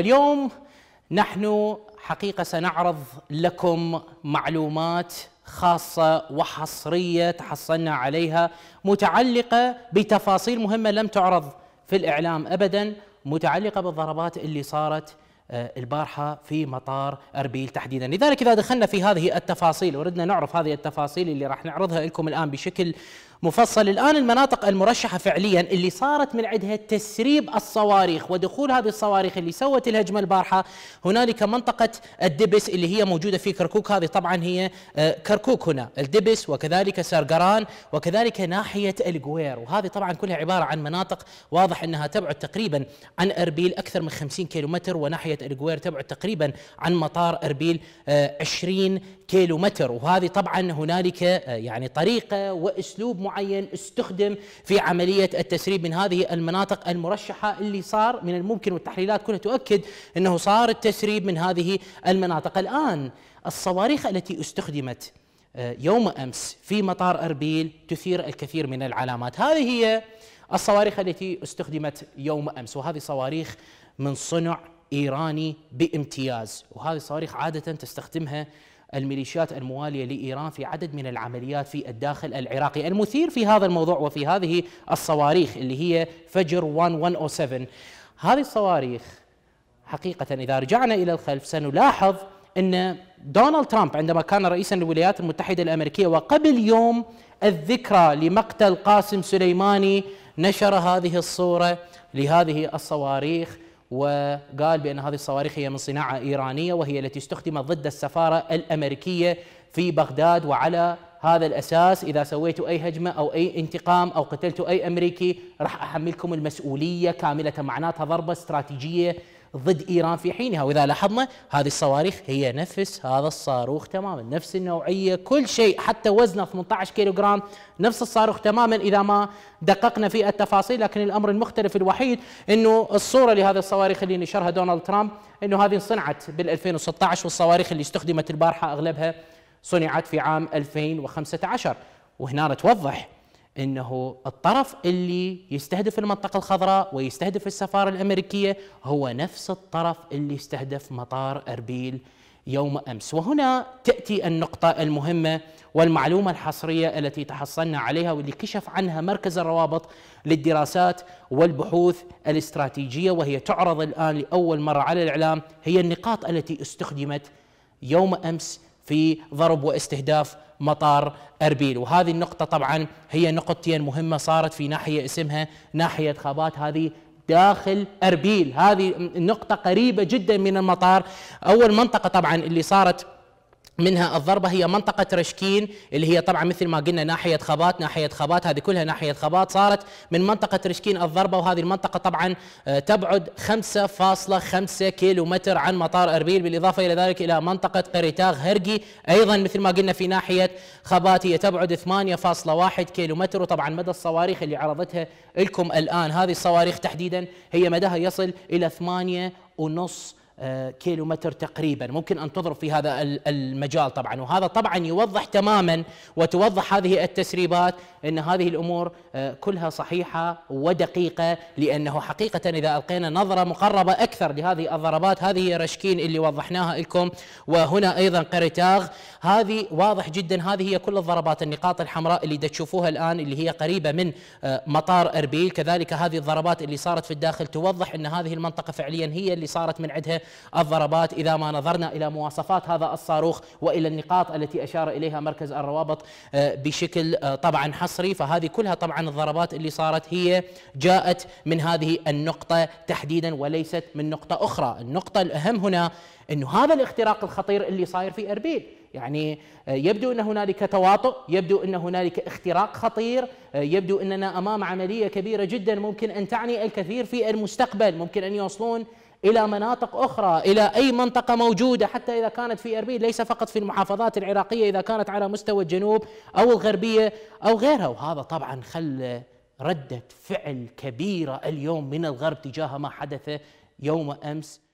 اليوم نحن حقيقة سنعرض لكم معلومات خاصة وحصرية تحصلنا عليها متعلقة بتفاصيل مهمة لم تعرض في الإعلام أبدا متعلقة بالضربات اللي صارت آه، البارحة في مطار أربيل تحديدا لذلك إذا دخلنا في هذه التفاصيل وردنا نعرف هذه التفاصيل اللي راح نعرضها لكم الآن بشكل مفصل الآن المناطق المرشحة فعليا اللي صارت من عندها تسريب الصواريخ ودخول هذه الصواريخ اللي سوت الهجمة البارحة هنالك منطقة الدبس اللي هي موجودة في كركوك هذه طبعا هي آه، كركوك هنا الدبس وكذلك سرقران وكذلك ناحية القوير وهذه طبعا كلها عبارة عن مناطق واضح أنها تبعد تقريبا عن أربيل أكثر من 50 كيلومتر وناحية القوير تبعد تقريبا عن مطار أربيل 20 آه، كيلومتر وهذه طبعا هنالك آه، يعني طريقة وأسلوب معين استخدم في عملية التسريب من هذه المناطق المرشحة اللي صار من الممكن والتحليلات كلها تؤكد أنه صار التسريب من هذه المناطق الآن الصواريخ التي استخدمت آه، يوم أمس في مطار أربيل تثير الكثير من العلامات هذه هي الصواريخ التي استخدمت يوم أمس وهذه صواريخ من صنع إيراني بامتياز وهذه الصواريخ عادة تستخدمها الميليشيات الموالية لإيران في عدد من العمليات في الداخل العراقي المثير في هذا الموضوع وفي هذه الصواريخ اللي هي فجر 1107 هذه الصواريخ حقيقة إذا رجعنا إلى الخلف سنلاحظ أن دونالد ترامب عندما كان رئيسا للولايات المتحدة الأمريكية وقبل يوم الذكرى لمقتل قاسم سليماني نشر هذه الصورة لهذه الصواريخ وقال بأن هذه الصواريخ هي من صناعة إيرانية وهي التي استخدمت ضد السفارة الأمريكية في بغداد وعلى هذا الأساس إذا سويت أي هجمة أو أي انتقام أو قتلت أي أمريكي راح أحملكم المسؤولية كاملة معناتها ضربة استراتيجية ضد ايران في حينها واذا لاحظنا هذه الصواريخ هي نفس هذا الصاروخ تماما نفس النوعيه كل شيء حتى وزنه 18 كيلوغرام نفس الصاروخ تماما اذا ما دققنا في التفاصيل لكن الامر المختلف الوحيد انه الصوره لهذه الصواريخ اللي نشرها دونالد ترامب انه هذه انصنعت بال 2016 والصواريخ اللي استخدمت البارحه اغلبها صنعت في عام 2015 وهنا توضح انه الطرف اللي يستهدف المنطقه الخضراء ويستهدف السفاره الامريكيه هو نفس الطرف اللي استهدف مطار اربيل يوم امس وهنا تاتي النقطه المهمه والمعلومه الحصريه التي تحصلنا عليها واللي كشف عنها مركز الروابط للدراسات والبحوث الاستراتيجيه وهي تعرض الان لاول مره على الاعلام هي النقاط التي استخدمت يوم امس في ضرب واستهداف مطار اربيل وهذه النقطه طبعا هي نقطتين مهمه صارت في ناحيه اسمها ناحيه خابات هذه داخل اربيل هذه النقطه قريبه جدا من المطار اول منطقه طبعا اللي صارت منها الضربة هي منطقة رشكين اللي هي طبعا مثل ما قلنا ناحية خبات ناحية خبات هذه كلها ناحية خبات صارت من منطقة رشكين الضربة وهذه المنطقة طبعا آه، تبعد 5.5 كيلو متر عن مطار أربيل بالإضافة إلى ذلك إلى منطقة قريتاغ هرقي أيضا مثل ما قلنا في ناحية خبات هي تبعد 8.1 كيلو متر وطبعا مدى الصواريخ اللي عرضتها لكم الآن هذه الصواريخ تحديدا هي مداها يصل إلى 8 ونص آه، كيلومتر تقريبا ممكن أن تضرب في هذا المجال طبعا وهذا طبعا يوضح تماما وتوضح هذه التسريبات أن هذه الأمور آه، كلها صحيحة ودقيقة لأنه حقيقة إذا ألقينا نظرة مقربة أكثر لهذه الضربات هذه رشكين اللي وضحناها لكم وهنا أيضا قريتاغ هذه واضح جدا هذه هي كل الضربات النقاط الحمراء اللي تشوفوها الآن اللي هي قريبة من آه، مطار أربيل كذلك هذه الضربات اللي صارت في الداخل توضح أن هذه المنطقة فعليا هي اللي صارت من عندها الضربات إذا ما نظرنا إلى مواصفات هذا الصاروخ وإلى النقاط التي أشار إليها مركز الروابط آه، بشكل آه، طبعا حصري فهذه كلها طبعا الضربات اللي صارت هي جاءت من هذه النقطة تحديدا وليست من نقطة أخرى النقطة الأهم هنا أنه هذا الاختراق الخطير اللي صاير في أربيل يعني آه، يبدو ان هنالك تواطؤ يبدو ان هنالك اختراق خطير يبدو اننا امام عمليه كبيره جدا ممكن ان تعني الكثير في المستقبل ممكن ان يوصلون الى مناطق اخرى الى اي منطقه موجوده حتى اذا كانت في اربيل ليس فقط في المحافظات العراقيه اذا كانت على مستوى الجنوب او الغربيه او غيرها وهذا طبعا خلى رده فعل كبيره اليوم من الغرب تجاه ما حدث يوم امس